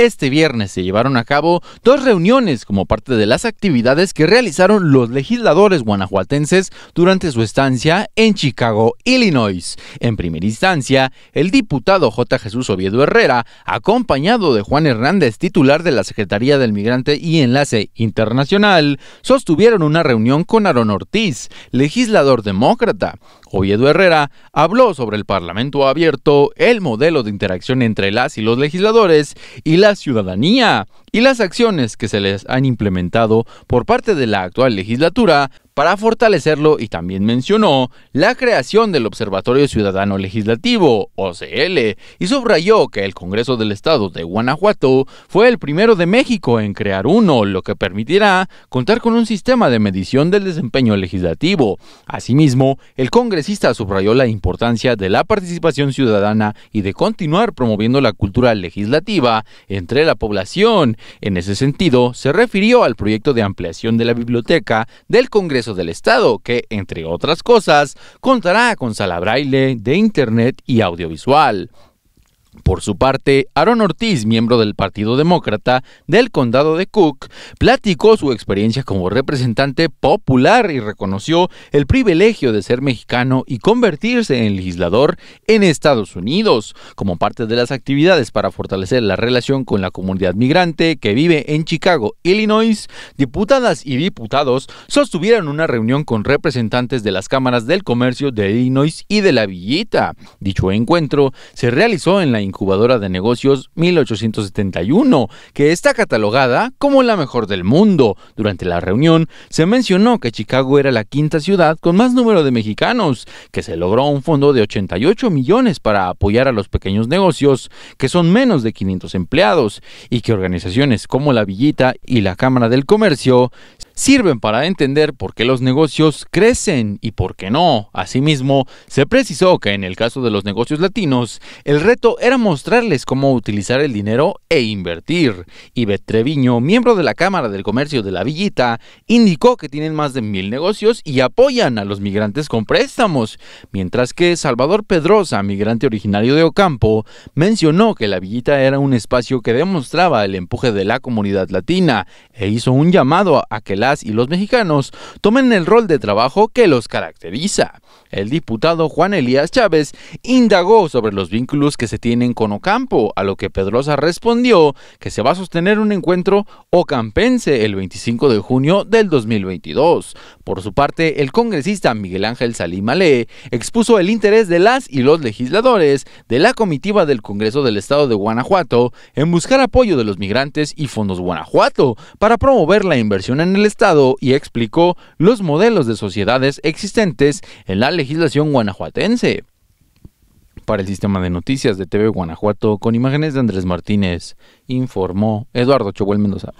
Este viernes se llevaron a cabo dos reuniones como parte de las actividades que realizaron los legisladores guanajuatenses durante su estancia en Chicago, Illinois. En primera instancia, el diputado J. Jesús Oviedo Herrera, acompañado de Juan Hernández, titular de la Secretaría del Migrante y Enlace Internacional, sostuvieron una reunión con Aaron Ortiz, legislador demócrata, Oviedo Herrera habló sobre el Parlamento abierto, el modelo de interacción entre las y los legisladores y la ciudadanía y las acciones que se les han implementado por parte de la actual legislatura para fortalecerlo y también mencionó la creación del Observatorio Ciudadano Legislativo, OCL, y subrayó que el Congreso del Estado de Guanajuato fue el primero de México en crear uno, lo que permitirá contar con un sistema de medición del desempeño legislativo. Asimismo, el congresista subrayó la importancia de la participación ciudadana y de continuar promoviendo la cultura legislativa entre la población en ese sentido, se refirió al proyecto de ampliación de la biblioteca del Congreso del Estado, que, entre otras cosas, contará con sala braille, de Internet y audiovisual. Por su parte, Aaron Ortiz, miembro del Partido Demócrata del Condado de Cook, platicó su experiencia como representante popular y reconoció el privilegio de ser mexicano y convertirse en legislador en Estados Unidos, como parte de las actividades para fortalecer la relación con la comunidad migrante que vive en Chicago, Illinois. Diputadas y diputados sostuvieron una reunión con representantes de las cámaras del comercio de Illinois y de la Villita. Dicho encuentro se realizó en la incubadora de negocios 1871, que está catalogada como la mejor del mundo. Durante la reunión se mencionó que Chicago era la quinta ciudad con más número de mexicanos, que se logró un fondo de 88 millones para apoyar a los pequeños negocios, que son menos de 500 empleados, y que organizaciones como la Villita y la Cámara del Comercio sirven para entender por qué los negocios crecen y por qué no. Asimismo, se precisó que en el caso de los negocios latinos, el reto era mostrarles cómo utilizar el dinero e invertir. Y Treviño, miembro de la Cámara del Comercio de la Villita, indicó que tienen más de mil negocios y apoyan a los migrantes con préstamos, mientras que Salvador Pedrosa, migrante originario de Ocampo, mencionó que la Villita era un espacio que demostraba el empuje de la comunidad latina e hizo un llamado a que la y los mexicanos tomen el rol de trabajo que los caracteriza. El diputado Juan Elías Chávez indagó sobre los vínculos que se tienen con Ocampo, a lo que Pedrosa respondió que se va a sostener un encuentro ocampense el 25 de junio del 2022. Por su parte, el congresista Miguel Ángel Salimale expuso el interés de las y los legisladores de la comitiva del Congreso del Estado de Guanajuato en buscar apoyo de los migrantes y fondos Guanajuato para promover la inversión en el Estado y explicó los modelos de sociedades existentes en la legislación guanajuatense. Para el sistema de noticias de TV Guanajuato, con imágenes de Andrés Martínez, informó Eduardo Chobuel Mendoza.